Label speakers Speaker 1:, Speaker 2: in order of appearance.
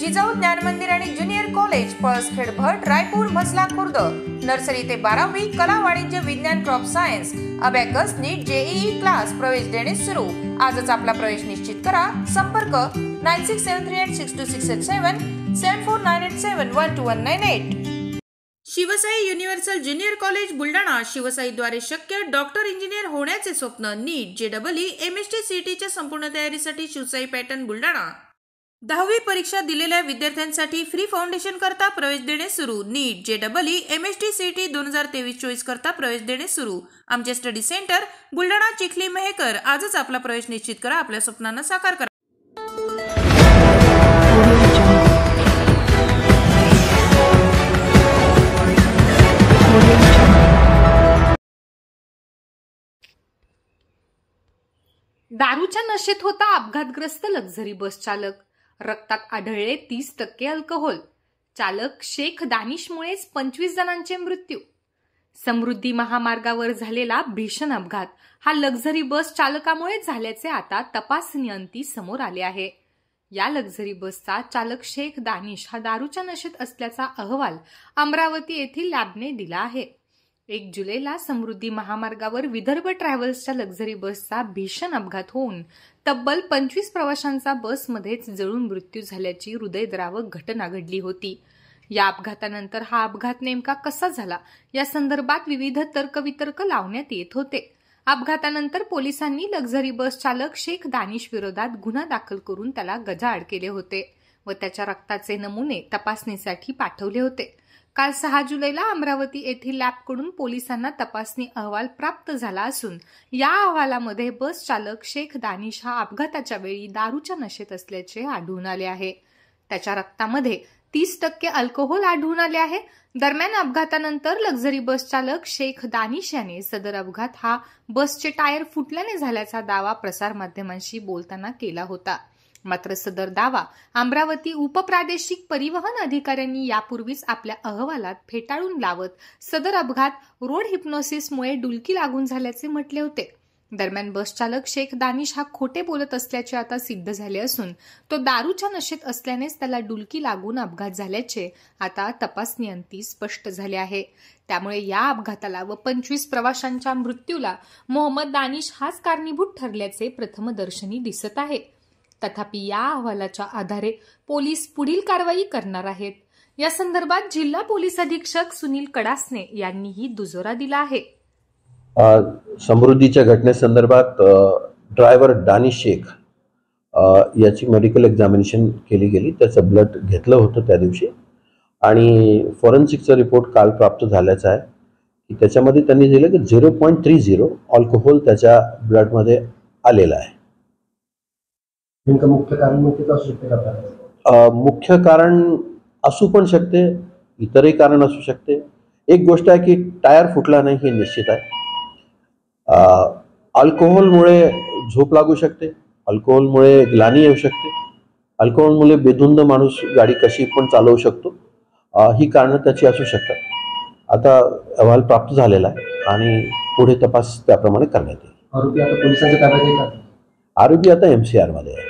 Speaker 1: जिजाऊ ज्ञान मंदिर आणि junior college Palaskhed Bhat Raipur Masla Khurd nursery ते बारावी कला वाणिज्य विज्ञान crop science abacus NEET JEE class प्रवेश देणे सुरू आजच आपला प्रवेश निश्चित करा संपर्क nine six seven three eight six two six eight seven seven four nine eight seven one two one nine eight Shivsai universal junior college Buldhana शिवसाईद्वारे शक्य डॉक्टर इंजिनियर होण्याचे स्वप्न NEET J double E M H T C टीच्या संपूर्ण तयारीसाठी Shivsai pattern Buldhana दहावी परीक्षा दिलेल्या विद्यार्थ्यांसाठी फ्री फाउंडेशन करता प्रवेश देणे सुरू NEET J double E M H T C T दोन हजार तेवीस चोवीस करता प्रवेश देणे सुरू आमचे स्टडी सेंटर बुलढाणा चिखली मेहकर आजच आपला प्रवेश निश्चित करा आपल्या स्वप्नांना साकार करा
Speaker 2: दारूच्या नशेत होता अपघातग्रस्त लक्झरी बस चालक रक्तात आढळले तीस टक्के अल्कोहोल चालक शेख दानिशमुळेच पंचवीस जणांचे मृत्यू समृद्धी महामार्गावर झालेला भीषण अपघात हा लक्झरी बस चालकामुळे झाल्याचे आता नियंती समोर आले आहे या लक्झरी बसचा चालक शेख दानिश हा दारूच्या नशेत असल्याचा अहवाल अमरावती येथील लॅबने दिला आहे एक जुलैला समृद्धी महामार्गावर विदर्भ ट्रॅव्हल्सच्या लक्झरी बसचा भीषण अपघात होऊन तब्बल पंचवीस प्रवाशांचा बसमध्येच जळून मृत्यू झाल्याची हृदयद्रावक घटना घडली होती या अपघातानंतर हा अपघात नेमका कसा झाला या संदर्भात विविध तर्कवितर्क लावण्यात येत होते अपघातानंतर पोलिसांनी लक्झरी बस चालक शेख दानिश विरोधात गुन्हा दाखल करून त्याला गजाआड केले होते व त्याच्या रक्ताचे नमुने तपासणीसाठी पाठवले होते काल सहा जुलैला अमरावती येथील लॅबकडून पोलिसांना तपासणी अहवाल प्राप्त झाला असून या अहवालामध्ये बस चालक शेख दानिश हा अपघाताच्या वेळी दारूच्या नशेत असल्याचे आढळून आले आहे त्याच्या रक्तामध्ये तीस टक्के अल्कोहोल आढळून आले आहे दरम्यान अपघातानंतर लक्झरी बस चालक शेख दानिश याने सदर अपघात हा बसचे टायर फुटल्याने झाल्याचा दावा प्रसारमाध्यमांशी बोलताना केला होता मात्र सदर दावा अमरावती उपप्रादेशिक परिवहन अधिकाऱ्यांनी यापूर्वीच आपल्या अहवालात फेटाळून लावत सदर अपघात रोड हिप्नोसिसमुळे डुलकी लागून झाल्याचे म्हटले होते दरम्यान बस चालक शेख दानिश हा खोटे बोलत असल्याचे आता सिद्ध झाले असून तो दारूच्या नशेत असल्यानेच त्याला डुलकी लागून अपघात झाल्याचे आता तपासणी स्पष्ट झाले आहे त्यामुळे या अपघाताला व पंचवीस प्रवाशांच्या मृत्यूला मोहम्मद दानिश हाच कारणीभूत ठरल्याचे प्रथमदर्शनी दिसत आहे तथापि या अहवालाच्या आधारे पोलीस पुढील कारवाई करणार आहेत या संदर्भात जिल्हा पोलीस अधीक्षक सुनील कडासने यांनीही दुजोरा दिला आहे
Speaker 3: समृद्धीच्या घटनेसंदर्भात ड्रायव्हर दानिश शेख याची मेडिकल एक्झामिनेशन केली गेली त्याचं ब्लड घेतलं होतं त्या दिवशी आणि फॉरेन्सिकचा रिपोर्ट काल प्राप्त झाल्याचा आहे की त्याच्यामध्ये त्यांनी दिलं की zero point three zero alcohol त्याच्या ब्लडमध्ये आलेला आहे मुख्य कारण असू का मुख्य कारण असू पण शकते इतरही कारण असू शकते एक गोष्ट आहे की टायर फुटला नाही हे निश्चित आहे अल्कोहोलमुळे झोप लागू शकते अल्कोहोलमुळे ग्लानी येऊ शकते अल्कोहोलमुळे बेधुंद माणूस गाडी कशी पण चालवू शकतो ही कारण त्याची असू शकतात आता अहवाल प्राप्त झालेला आहे आणि पुढे तपास त्याप्रमाणे करण्यात येईल आरोपी आता पोलिसांच्या मध्ये
Speaker 1: आरोपी आता आहे